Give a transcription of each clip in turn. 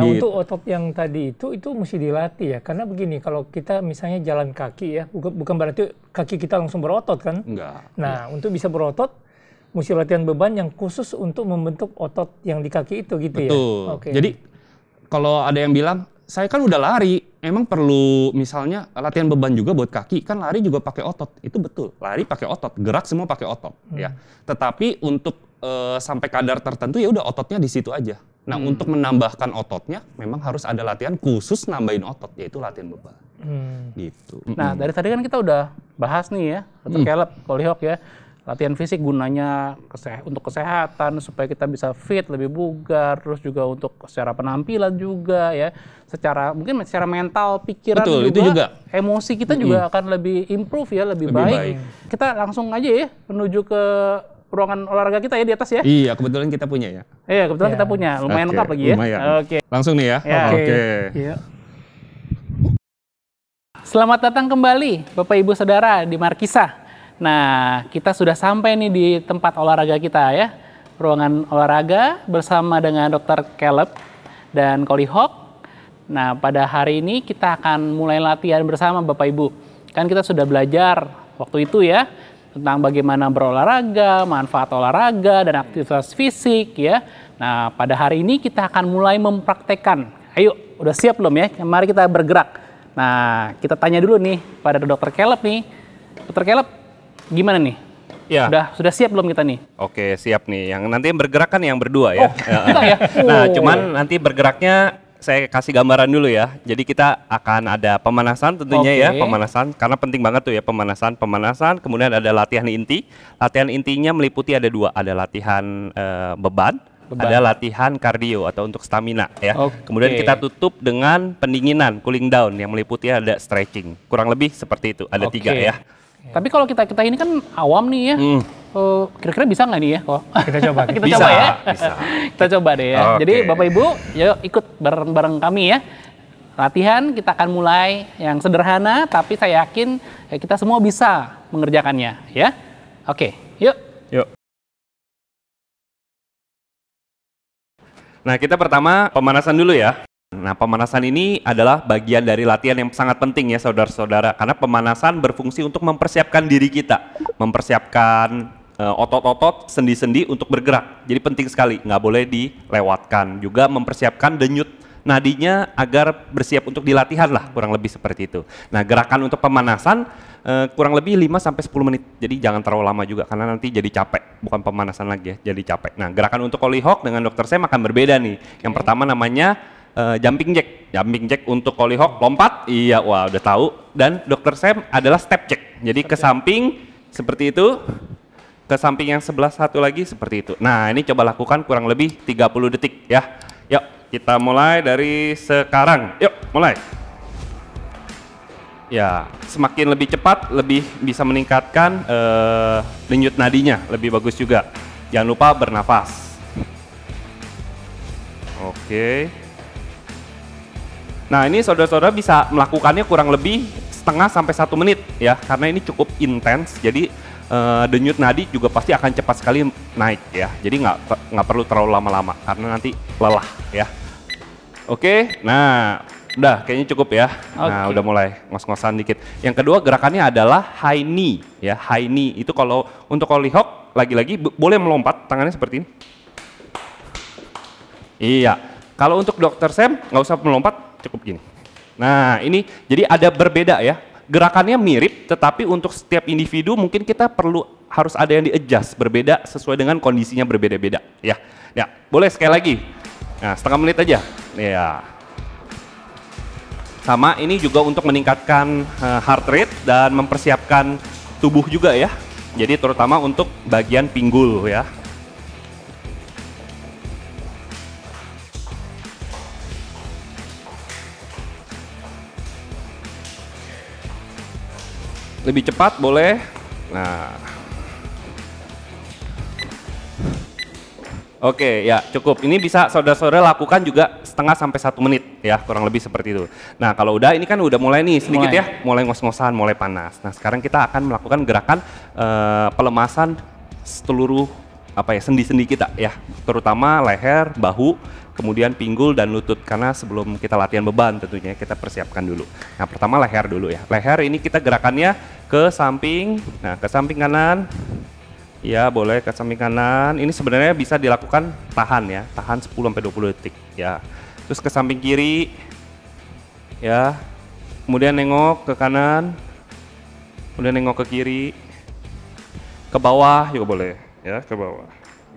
Nah gitu. untuk otot yang tadi itu itu mesti dilatih ya karena begini kalau kita misalnya jalan kaki ya bukan, berarti kaki kita langsung berotot kan? Enggak. Nah enggak. untuk bisa berotot mesti latihan beban yang khusus untuk membentuk otot yang di kaki itu gitu Betul. ya. Betul. Okay. Jadi kalau ada yang bilang saya kan udah lari, emang perlu misalnya latihan beban juga buat kaki, kan lari juga pakai otot. Itu betul, lari pakai otot, gerak semua pakai otot ya. hmm. ya. Tetapi untuk e, sampai kadar tertentu ya udah ototnya di situ aja. Nah, hmm. untuk menambahkan ototnya memang harus ada latihan khusus nambahin otot yaitu latihan beban. Hmm. Gitu. Nah, dari tadi kan kita udah bahas nih ya, Dr. Hmm. Caleb, Kolihok ya. Latihan fisik gunanya kese untuk kesehatan supaya kita bisa fit, lebih bugar, terus juga untuk secara penampilan juga ya. Secara mungkin secara mental, pikiran Betul, juga, itu juga emosi kita hmm. juga akan lebih improve ya, lebih, lebih baik. baik. Kita langsung aja ya menuju ke ruangan olahraga kita ya di atas ya. Iya, kebetulan kita punya ya. Iya, kebetulan yeah. kita iya. punya. Lumayan okay. lengkap lagi ya. Oke. Okay. Langsung nih ya. Yeah. Oke. Okay. Iya. Okay. Selamat datang kembali Bapak Ibu Saudara di Markisa. Nah, kita sudah sampai nih di tempat olahraga kita ya. Ruangan olahraga bersama dengan Dr. Caleb dan Kolihok. Nah, pada hari ini kita akan mulai latihan bersama Bapak Ibu. Kan kita sudah belajar waktu itu ya tentang bagaimana berolahraga, manfaat olahraga dan aktivitas fisik ya. Nah, pada hari ini kita akan mulai mempraktekkan. Ayo, udah siap belum ya? Mari kita bergerak. Nah, kita tanya dulu nih pada dokter Caleb nih. Dokter Caleb, gimana nih? Ya. Sudah sudah siap belum kita nih? Oke, siap nih. Yang nanti bergerak kan yang berdua ya. Oh, kita ya. Nah, oh. cuman nanti bergeraknya saya kasih gambaran dulu ya. Jadi kita akan ada pemanasan tentunya okay. ya, pemanasan karena penting banget tuh ya pemanasan, pemanasan. Kemudian ada latihan inti. Latihan intinya meliputi ada dua, ada latihan uh, beban, beban, ada latihan kardio atau untuk stamina ya. Okay. Kemudian kita tutup dengan pendinginan, cooling down yang meliputi ada stretching. Kurang lebih seperti itu, ada okay. tiga ya. Iya. Tapi kalau kita kita ini kan awam nih ya. Hmm. Eh, kira-kira bisa nggak nih ya kok? Kita coba. kita bisa, coba ya. Bisa. kita coba deh ya. Okay. Jadi Bapak Ibu, yuk ikut bareng-bareng kami ya. Latihan kita akan mulai yang sederhana, tapi saya yakin eh, kita semua bisa mengerjakannya ya. Oke, yuk. Yuk. Nah, kita pertama pemanasan dulu ya. Nah, pemanasan ini adalah bagian dari latihan yang sangat penting ya saudara-saudara karena pemanasan berfungsi untuk mempersiapkan diri kita, mempersiapkan eh, otot-otot, sendi-sendi untuk bergerak. Jadi penting sekali, nggak boleh dilewatkan. Juga mempersiapkan denyut nadinya agar bersiap untuk dilatihan lah, kurang lebih seperti itu. Nah, gerakan untuk pemanasan eh, kurang lebih 5 sampai 10 menit. Jadi jangan terlalu lama juga karena nanti jadi capek, bukan pemanasan lagi ya, jadi capek. Nah, gerakan untuk Holy dengan dokter saya makan berbeda nih. Yang pertama namanya uh, jumping jack. Jumping jack untuk Collie Hawk lompat. Iya, wah udah tahu. Dan Dokter Sam adalah step jack. Jadi ke samping seperti itu. Ke samping yang sebelah satu lagi seperti itu. Nah, ini coba lakukan kurang lebih 30 detik ya. Yuk, kita mulai dari sekarang. Yuk, mulai. Ya, semakin lebih cepat, lebih bisa meningkatkan uh, denyut nadinya, lebih bagus juga. Jangan lupa bernafas. Oke. Okay. Nah ini saudara-saudara bisa melakukannya kurang lebih setengah sampai satu menit ya karena ini cukup intens jadi uh, denyut nadi juga pasti akan cepat sekali naik ya jadi nggak nggak perlu terlalu lama-lama karena nanti lelah ya. Oke, nah udah kayaknya cukup ya. Okay. Nah udah mulai ngos-ngosan dikit. Yang kedua gerakannya adalah high knee ya high knee itu kalau untuk ollie Hawk lagi-lagi boleh melompat tangannya seperti ini. Iya. Kalau untuk dokter Sam nggak usah melompat, cukup gini. Nah ini jadi ada berbeda ya. Gerakannya mirip tetapi untuk setiap individu mungkin kita perlu harus ada yang di-adjust berbeda sesuai dengan kondisinya berbeda-beda ya. Ya boleh sekali lagi. Nah setengah menit aja. Ya. Sama ini juga untuk meningkatkan eh, heart rate dan mempersiapkan tubuh juga ya. Jadi terutama untuk bagian pinggul ya. Lebih cepat boleh. Nah. Oke, ya cukup. Ini bisa saudara-saudara lakukan juga setengah sampai satu menit ya, kurang lebih seperti itu. Nah, kalau udah ini kan udah mulai nih sedikit mulai. ya, mulai ngos-ngosan, mulai panas. Nah, sekarang kita akan melakukan gerakan uh, pelemasan seluruh apa ya sendi-sendi kita ya, terutama leher, bahu, kemudian pinggul dan lutut karena sebelum kita latihan beban tentunya kita persiapkan dulu. Nah, pertama leher dulu ya. Leher ini kita gerakannya ke samping, nah ke samping kanan. Ya, boleh ke samping kanan. Ini sebenarnya bisa dilakukan tahan ya, tahan 10 sampai 20 detik ya. Terus ke samping kiri. Ya. Kemudian nengok ke kanan. Kemudian nengok ke kiri. Ke bawah juga boleh ya, ke bawah.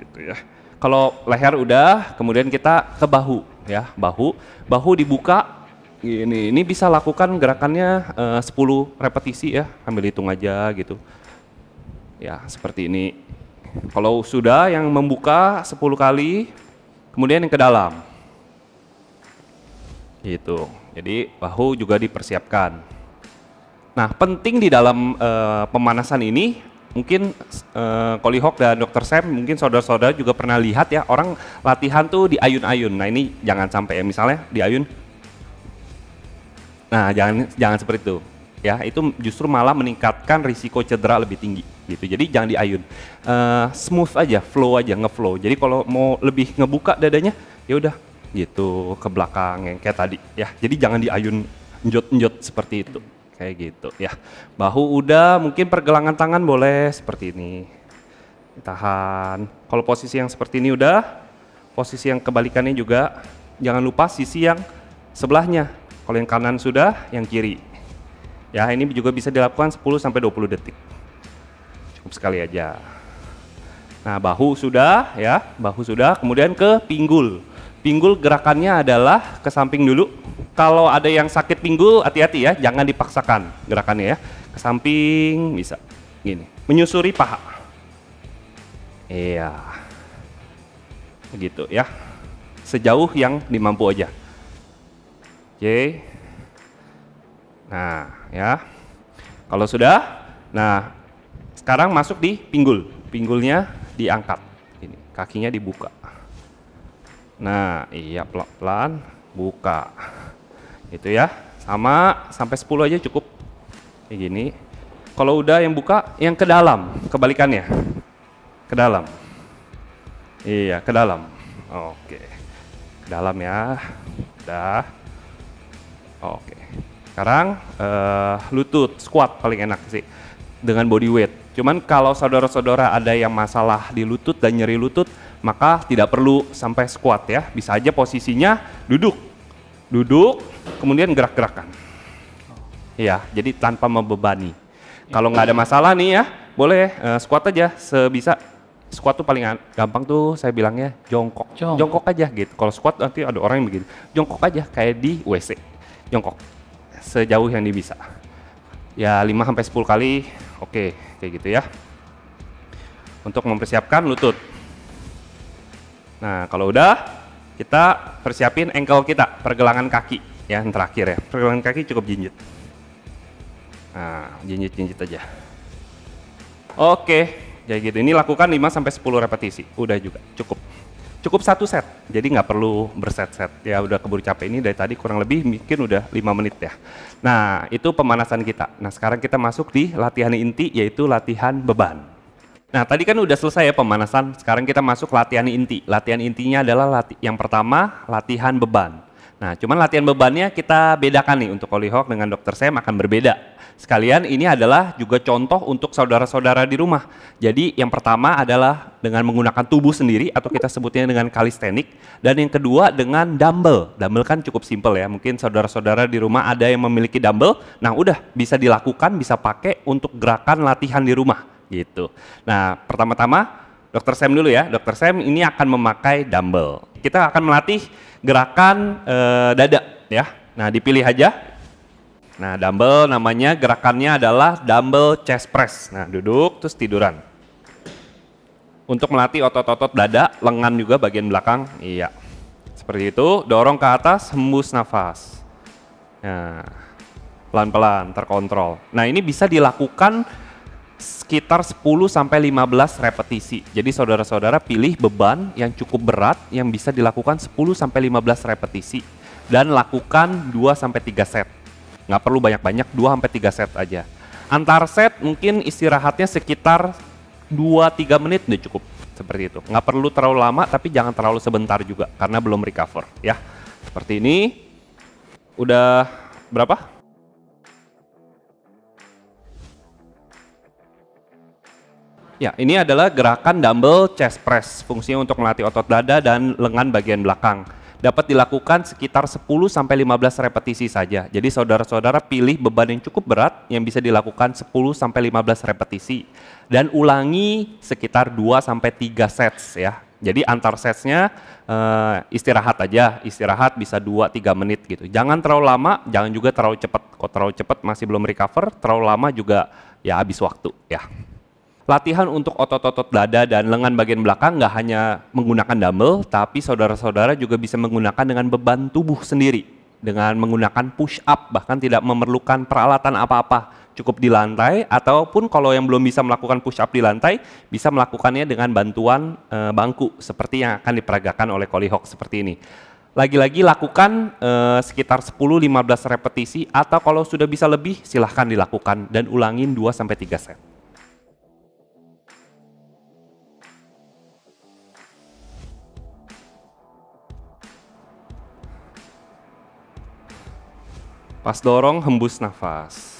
Gitu ya kalau leher udah, kemudian kita ke bahu ya, bahu. Bahu dibuka ini ini bisa lakukan gerakannya eh, uh, 10 repetisi ya, ambil hitung aja gitu. Ya, seperti ini. Kalau sudah yang membuka 10 kali, kemudian yang ke dalam. Gitu. Jadi bahu juga dipersiapkan. Nah, penting di dalam uh, pemanasan ini mungkin uh, eh, Kolihok dan Dokter Sam mungkin saudara-saudara juga pernah lihat ya orang latihan tuh di ayun-ayun. Nah ini jangan sampai ya misalnya di ayun. Nah jangan jangan seperti itu ya itu justru malah meningkatkan risiko cedera lebih tinggi gitu. Jadi jangan di ayun. Uh, smooth aja, flow aja, ngeflow. Jadi kalau mau lebih ngebuka dadanya ya udah gitu ke belakang yang kayak tadi ya. Jadi jangan di ayun njot-njot seperti itu kayak gitu ya bahu udah mungkin pergelangan tangan boleh seperti ini tahan kalau posisi yang seperti ini udah posisi yang kebalikannya juga jangan lupa sisi yang sebelahnya kalau yang kanan sudah yang kiri ya ini juga bisa dilakukan 10 sampai 20 detik cukup sekali aja nah bahu sudah ya bahu sudah kemudian ke pinggul Pinggul gerakannya adalah ke samping dulu. Kalau ada yang sakit pinggul, hati-hati ya, jangan dipaksakan gerakannya ya. Ke samping bisa. Gini, menyusuri paha. Iya. Begitu ya. Sejauh yang dimampu aja. Oke. Nah, ya. Kalau sudah, nah sekarang masuk di pinggul. Pinggulnya diangkat. Ini, kakinya dibuka. Nah, iya pelan-pelan buka. itu ya. Sama sampai 10 aja cukup. Kayak gini. Kalau udah yang buka, yang ke dalam, kebalikannya. Ke dalam. Iya, ke dalam. Oke. Ke dalam ya. Udah. Oke. Sekarang uh, lutut squat paling enak sih dengan body weight. Cuman kalau saudara-saudara ada yang masalah di lutut dan nyeri lutut, maka tidak perlu sampai squat ya. Bisa aja posisinya duduk. Duduk, kemudian gerak-gerakan. Ya, jadi tanpa membebani. Kalau nggak ada masalah nih ya, boleh uh, squat aja sebisa. Squat tuh paling gampang tuh saya bilangnya jongkok. Jongkok, jongkok aja gitu. Kalau squat nanti ada orang yang begini, Jongkok aja kayak di WC. Jongkok sejauh yang bisa. Ya 5 sampai 10 kali. Oke, kayak gitu ya. Untuk mempersiapkan lutut. Nah kalau udah kita persiapin engkel kita, pergelangan kaki ya yang terakhir ya. Pergelangan kaki cukup jinjit. Nah jinjit-jinjit aja. Oke, jadi gitu. Ini lakukan 5 sampai 10 repetisi. Udah juga, cukup. Cukup satu set. Jadi nggak perlu berset-set. Ya udah keburu capek ini dari tadi kurang lebih mungkin udah 5 menit ya. Nah, itu pemanasan kita. Nah, sekarang kita masuk di latihan inti yaitu latihan beban. Nah, tadi kan udah selesai ya pemanasan. Sekarang kita masuk latihan inti. Latihan intinya adalah lati yang pertama latihan beban. Nah, cuman latihan bebannya kita bedakan nih untuk Hollyhock dengan dokter Sam akan berbeda. Sekalian ini adalah juga contoh untuk saudara-saudara di rumah. Jadi yang pertama adalah dengan menggunakan tubuh sendiri atau kita sebutnya dengan kalistenik dan yang kedua dengan dumbbell. Dumbbell kan cukup simple ya. Mungkin saudara-saudara di rumah ada yang memiliki dumbbell. Nah, udah bisa dilakukan, bisa pakai untuk gerakan latihan di rumah gitu. Nah, pertama-tama Dokter Sam dulu ya. Dokter Sam ini akan memakai dumbbell. Kita akan melatih gerakan e, dada ya. Nah, dipilih aja. Nah, dumbbell namanya gerakannya adalah dumbbell chest press. Nah, duduk terus tiduran. Untuk melatih otot-otot dada, lengan juga bagian belakang. Iya. Seperti itu, dorong ke atas, hembus nafas. Nah, pelan-pelan terkontrol. Nah, ini bisa dilakukan sekitar 10 sampai 15 repetisi. Jadi saudara-saudara pilih beban yang cukup berat yang bisa dilakukan 10 sampai 15 repetisi dan lakukan 2 sampai 3 set. Nggak perlu banyak-banyak, 2 sampai 3 set aja. Antar set mungkin istirahatnya sekitar 2-3 menit udah cukup seperti itu. Nggak perlu terlalu lama, tapi jangan terlalu sebentar juga karena belum recover ya. Seperti ini. Udah berapa? Ya, ini adalah gerakan dumbbell chest press. Fungsinya untuk melatih otot dada dan lengan bagian belakang. Dapat dilakukan sekitar 10 sampai 15 repetisi saja. Jadi saudara-saudara pilih beban yang cukup berat yang bisa dilakukan 10 sampai 15 repetisi dan ulangi sekitar 2 sampai 3 sets ya. Jadi antar setsnya uh, istirahat aja, istirahat bisa 2-3 menit gitu. Jangan terlalu lama, jangan juga terlalu cepat. Kalau terlalu cepat masih belum recover, terlalu lama juga ya habis waktu ya. Latihan untuk otot-otot dada dan lengan bagian belakang nggak hanya menggunakan dumbbell, tapi saudara-saudara juga bisa menggunakan dengan beban tubuh sendiri. Dengan menggunakan push up, bahkan tidak memerlukan peralatan apa-apa. Cukup di lantai, ataupun kalau yang belum bisa melakukan push up di lantai, bisa melakukannya dengan bantuan e, bangku, seperti yang akan diperagakan oleh Hawk seperti ini. Lagi-lagi lakukan e, sekitar 10-15 repetisi atau kalau sudah bisa lebih silahkan dilakukan dan ulangin 2-3 set. Pas dorong hembus nafas.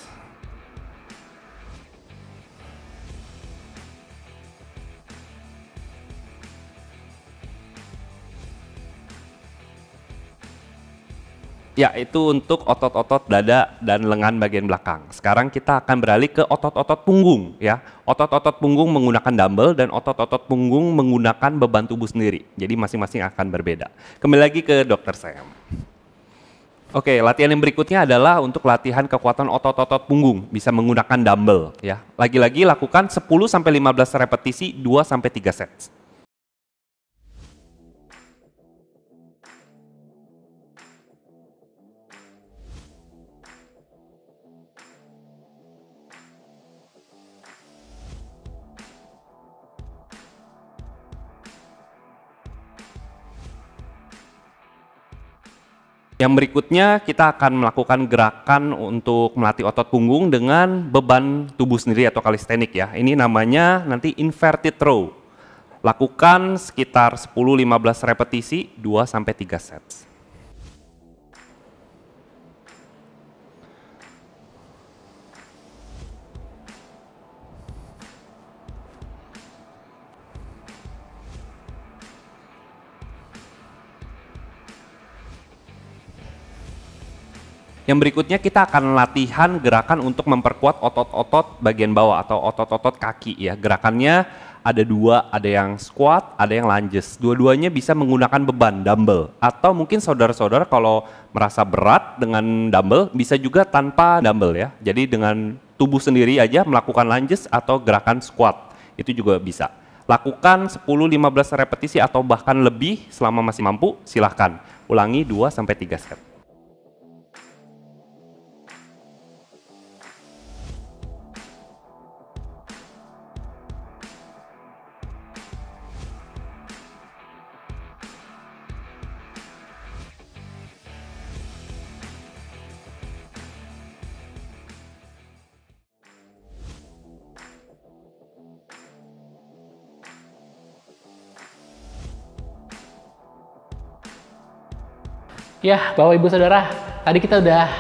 Ya, itu untuk otot-otot dada dan lengan bagian belakang. Sekarang kita akan beralih ke otot-otot punggung ya. Otot-otot punggung menggunakan dumbbell dan otot-otot punggung menggunakan beban tubuh sendiri. Jadi masing-masing akan berbeda. Kembali lagi ke Dokter saya. Oke, latihan yang berikutnya adalah untuk latihan kekuatan otot-otot punggung, bisa menggunakan dumbbell ya. Lagi-lagi lakukan 10 sampai 15 repetisi 2 sampai 3 set. Yang berikutnya kita akan melakukan gerakan untuk melatih otot punggung dengan beban tubuh sendiri atau kalistenik ya. Ini namanya nanti inverted row. Lakukan sekitar 10-15 repetisi 2 sampai 3 sets. Yang berikutnya kita akan latihan gerakan untuk memperkuat otot-otot bagian bawah atau otot-otot kaki ya. Gerakannya ada dua, ada yang squat, ada yang lunges. Dua-duanya bisa menggunakan beban, dumbbell. Atau mungkin saudara-saudara kalau merasa berat dengan dumbbell, bisa juga tanpa dumbbell ya. Jadi dengan tubuh sendiri aja melakukan lunges atau gerakan squat. Itu juga bisa. Lakukan 10-15 repetisi atau bahkan lebih selama masih mampu, silahkan. Ulangi 2-3 set. Ya, Bapak Ibu Saudara, tadi kita udah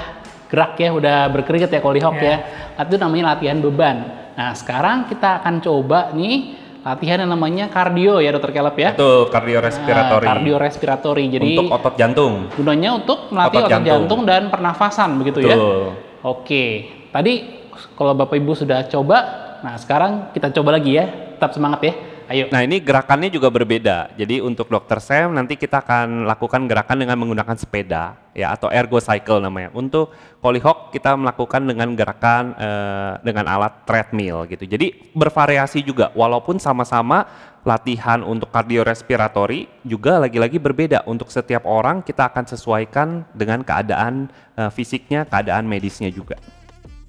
gerak ya, udah berkeringat ya kolihok yeah. ya. ya. Itu namanya latihan beban. Nah, sekarang kita akan coba nih latihan yang namanya kardio ya dokter Caleb ya. Betul, kardio nah, respiratori. Nah, kardio respiratori. Jadi untuk otot jantung. Gunanya untuk melatih otot, otot jantung. jantung dan pernafasan begitu ya? Betul. ya. Oke. Tadi kalau Bapak Ibu sudah coba, nah sekarang kita coba lagi ya. Tetap semangat ya. Ayo. Nah ini gerakannya juga berbeda. Jadi untuk dokter Sam nanti kita akan lakukan gerakan dengan menggunakan sepeda ya atau ergo cycle namanya. Untuk Polihawk kita melakukan dengan gerakan eh, dengan alat treadmill gitu. Jadi bervariasi juga walaupun sama-sama latihan untuk kardiorespiratori juga lagi-lagi berbeda. Untuk setiap orang kita akan sesuaikan dengan keadaan eh, fisiknya, keadaan medisnya juga.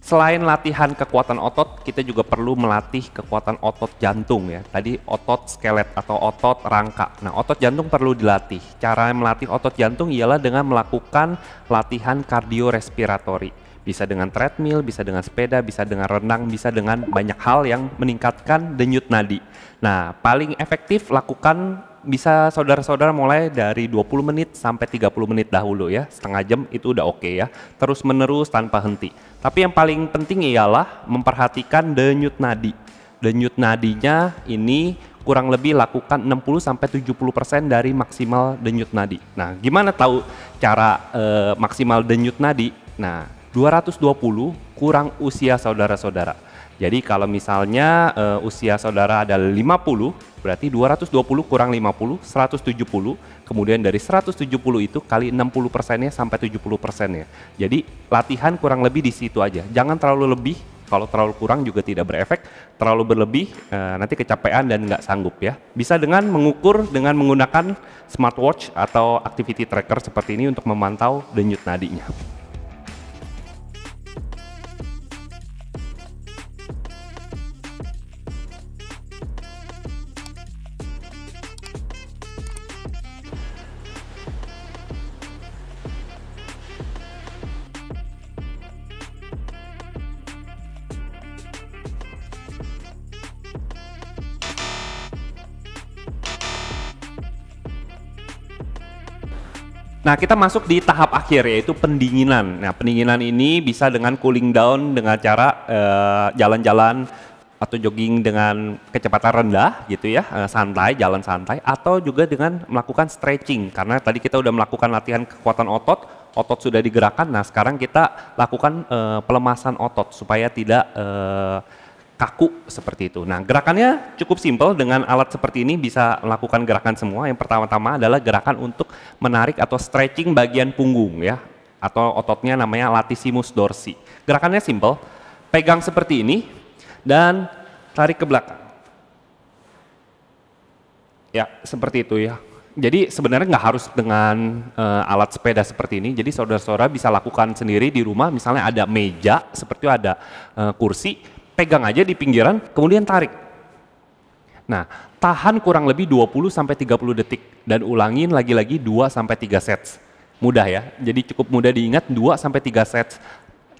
Selain latihan kekuatan otot, kita juga perlu melatih kekuatan otot jantung ya. Tadi otot skelet atau otot rangka. Nah, otot jantung perlu dilatih. Cara melatih otot jantung ialah dengan melakukan latihan kardiorespiratori. Bisa dengan treadmill, bisa dengan sepeda, bisa dengan renang, bisa dengan banyak hal yang meningkatkan denyut nadi. Nah, paling efektif lakukan bisa saudara-saudara mulai dari 20 menit sampai 30 menit dahulu ya. Setengah jam itu udah oke okay ya. Terus menerus tanpa henti. Tapi yang paling penting ialah memperhatikan denyut nadi. Denyut nadinya ini kurang lebih lakukan 60 sampai 70% dari maksimal denyut nadi. Nah, gimana tahu cara e, maksimal denyut nadi? Nah, 220 kurang usia saudara-saudara. Jadi kalau misalnya e, usia saudara ada 50 Berarti 220 kurang 50, 170. Kemudian dari 170 itu kali 60 persennya sampai 70 persennya. Jadi latihan kurang lebih di situ aja. Jangan terlalu lebih, kalau terlalu kurang juga tidak berefek. Terlalu berlebih eh, nanti kecapean dan nggak sanggup ya. Bisa dengan mengukur dengan menggunakan smartwatch atau activity tracker seperti ini untuk memantau denyut nadinya. Nah, kita masuk di tahap akhir yaitu pendinginan. Nah, pendinginan ini bisa dengan cooling down dengan cara eh, jalan-jalan uh, atau jogging dengan kecepatan rendah gitu ya, uh, santai, jalan santai atau juga dengan melakukan stretching karena tadi kita sudah melakukan latihan kekuatan otot, otot sudah digerakkan. Nah, sekarang kita lakukan uh, pelemasan otot supaya tidak uh, kaku seperti itu. Nah, gerakannya cukup simpel dengan alat seperti ini bisa melakukan gerakan semua. Yang pertama-tama adalah gerakan untuk menarik atau stretching bagian punggung ya atau ototnya namanya latissimus dorsi. Gerakannya simpel, pegang seperti ini dan tarik ke belakang. Ya, seperti itu ya. Jadi sebenarnya nggak harus dengan uh, alat sepeda seperti ini. Jadi saudara-saudara bisa lakukan sendiri di rumah. Misalnya ada meja, seperti itu ada uh, kursi pegang aja di pinggiran, kemudian tarik. Nah, tahan kurang lebih 20 sampai 30 detik dan ulangin lagi-lagi 2 sampai 3 sets. Mudah ya. Jadi cukup mudah diingat 2 sampai 3 sets.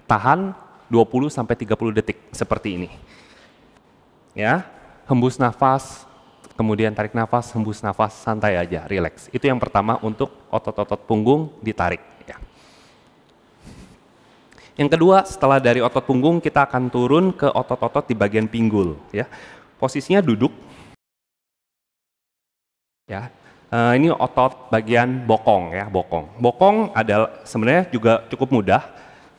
Tahan 20 sampai 30 detik seperti ini. Ya, hembus nafas, kemudian tarik nafas, hembus nafas, santai aja, rileks. Itu yang pertama untuk otot-otot punggung ditarik. Yang kedua, setelah dari otot punggung kita akan turun ke otot-otot di bagian pinggul ya. Posisinya duduk. Ya. Eh, ini otot bagian bokong ya, bokong. Bokong adalah sebenarnya juga cukup mudah.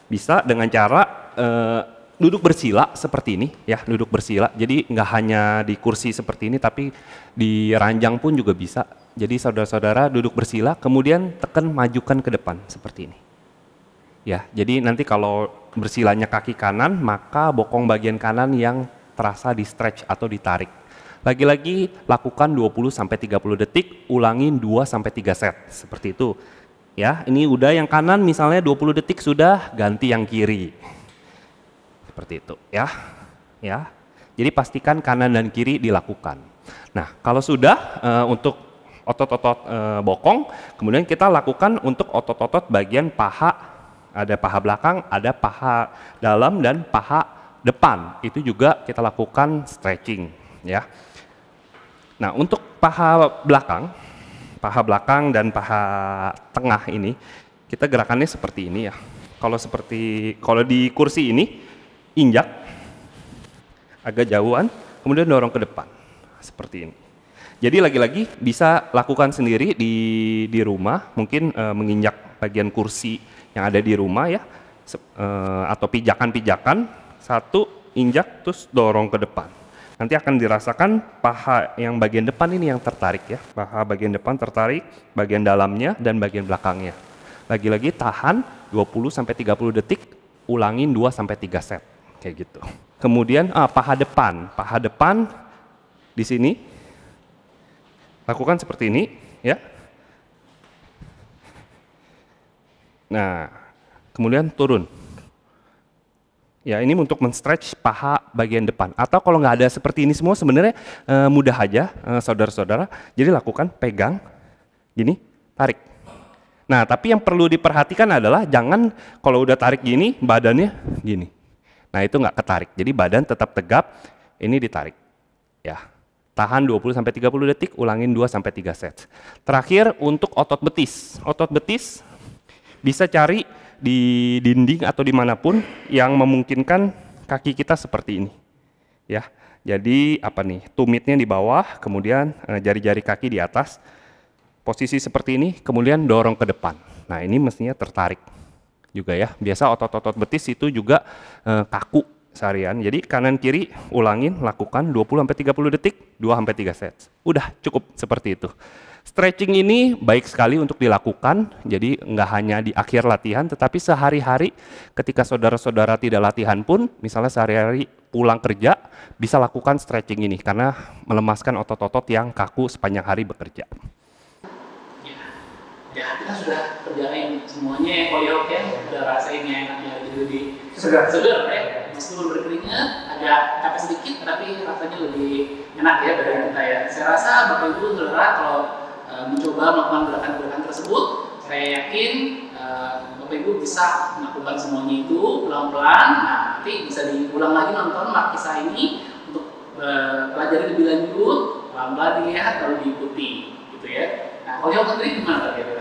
Bisa dengan cara uh, duduk bersila seperti ini ya duduk bersila jadi nggak hanya di kursi seperti ini tapi di ranjang pun juga bisa jadi saudara-saudara duduk bersila kemudian tekan majukan ke depan seperti ini Ya, jadi nanti kalau bersilanya kaki kanan, maka bokong bagian kanan yang terasa di stretch atau ditarik. Lagi-lagi lakukan 20 sampai 30 detik, ulangin 2 sampai 3 set. Seperti itu. Ya, ini udah yang kanan misalnya 20 detik sudah, ganti yang kiri. Seperti itu, ya. Ya. Jadi pastikan kanan dan kiri dilakukan. Nah, kalau sudah e, untuk otot-otot e, bokong, kemudian kita lakukan untuk otot-otot bagian paha ada paha belakang, ada paha dalam dan paha depan. Itu juga kita lakukan stretching ya. Nah, untuk paha belakang, paha belakang dan paha tengah ini kita gerakannya seperti ini ya. Kalau seperti kalau di kursi ini injak agak jauhan, kemudian dorong ke depan seperti ini. Jadi lagi-lagi bisa lakukan sendiri di di rumah, mungkin e, menginjak bagian kursi yang ada di rumah ya eh, atau pijakan-pijakan satu injak terus dorong ke depan nanti akan dirasakan paha yang bagian depan ini yang tertarik ya paha bagian depan tertarik bagian dalamnya dan bagian belakangnya lagi-lagi tahan 20 sampai 30 detik ulangin 2 sampai 3 set kayak gitu kemudian ah, paha depan paha depan di sini lakukan seperti ini ya Nah, kemudian turun. Ya, ini untuk menstretch paha bagian depan. Atau kalau nggak ada seperti ini semua sebenarnya e, mudah aja eh, saudara-saudara. E, Jadi lakukan pegang, gini, tarik. Nah, tapi yang perlu diperhatikan adalah jangan kalau udah tarik gini, badannya gini. Nah, itu nggak ketarik. Jadi badan tetap tegap, ini ditarik. Ya, tahan 20 30 detik, ulangin 2 3 set. Terakhir untuk otot betis. Otot betis bisa cari di dinding atau dimanapun yang memungkinkan kaki kita seperti ini. Ya, jadi apa nih? Tumitnya di bawah, kemudian eh, jari-jari kaki di atas. Posisi seperti ini, kemudian dorong ke depan. Nah, ini mestinya tertarik juga ya. Biasa otot-otot betis itu juga eh, kaku seharian. Jadi kanan kiri ulangin, lakukan 20 30 detik, 2 3 set. Udah cukup seperti itu. Stretching ini baik sekali untuk dilakukan, jadi nggak hanya di akhir latihan, tetapi sehari-hari ketika saudara-saudara tidak latihan pun, misalnya sehari-hari pulang kerja, bisa lakukan stretching ini karena melemaskan otot-otot yang kaku sepanjang hari bekerja. Ya, ya kita sudah kerjain semuanya koyok ya, sudah oh ya, rasain yang enaknya jadi gitu lebih segar, segar ya. Meskipun berkeringat, agak capek sedikit, tapi rasanya lebih enak ya dari kita ya. Saya rasa bapak ibu saudara kalau Eh, mencoba melakukan gerakan-gerakan tersebut, saya yakin eh, Bapak Ibu bisa melakukan semuanya itu pelan-pelan. Nah, nanti bisa diulang lagi nonton markisa ini untuk eh, pelajari lebih lanjut, pelan-pelan dilihat lalu diikuti, gitu ya. Nah, kalau yang tadi gimana tadi ya,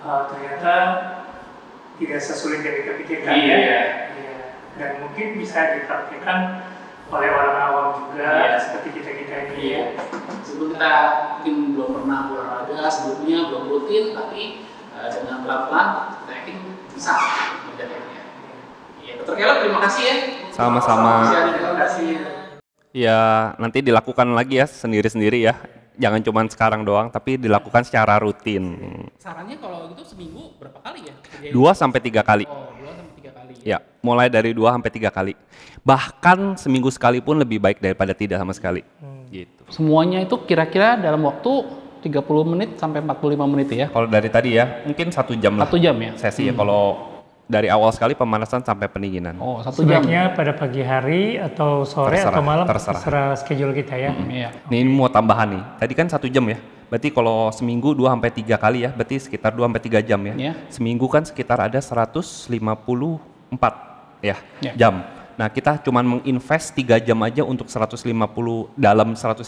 uh, Ternyata tidak sesulit yang kita pikirkan iya. ya. Iya. Dan mungkin bisa dipraktikkan oleh orang awam juga yeah. seperti kita kita ini. ya. Sebelum kita mungkin belum pernah olahraga sebelumnya belum rutin tapi uh, eh, dengan pelan-pelan kita yakin bisa menjadikannya. Iya, terima kasih ya. Sama-sama. Terima kasih. Ya. ya nanti dilakukan lagi ya sendiri-sendiri ya jangan cuma sekarang doang, tapi dilakukan secara rutin. Sarannya kalau gitu seminggu berapa kali ya? Dua sampai tiga kali. Oh, dua sampai kali ya? ya mulai dari dua sampai tiga kali bahkan seminggu sekali pun lebih baik daripada tidak sama sekali hmm. gitu semuanya itu kira-kira dalam waktu 30 menit sampai 45 menit ya kalau dari tadi ya mungkin satu jam lah satu jam ya sesi ya. hmm. ya kalau dari awal sekali pemanasan sampai pendinginan. Oh, satu Sebaiknya jam. pada pagi hari atau sore terserah, atau malam terserah. terserah schedule kita ya. Hmm, iya. Okay. Ini mau tambahan nih. Tadi kan satu jam ya. Berarti kalau seminggu 2 sampai 3 kali ya, berarti sekitar 2 sampai 3 jam ya. Yeah. Seminggu kan sekitar ada 150 empat ya yeah. jam. Nah kita cuman menginvest 3 jam aja untuk 150 dalam 154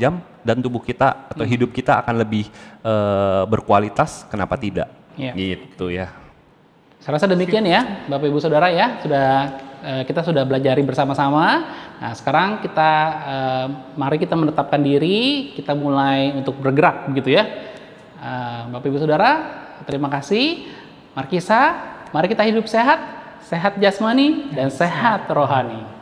jam dan tubuh kita atau hmm. hidup kita akan lebih uh, berkualitas. Kenapa tidak? Yeah. Gitu ya. Saya rasa demikian ya, Bapak Ibu Saudara ya sudah eh, kita sudah belajar bersama-sama. Nah, sekarang kita eh, mari kita menetapkan diri, kita mulai untuk bergerak begitu ya. Bapak Ibu Saudara, terima kasih. Markisa, mari kita hidup sehat, sehat jasmani dan sehat rohani.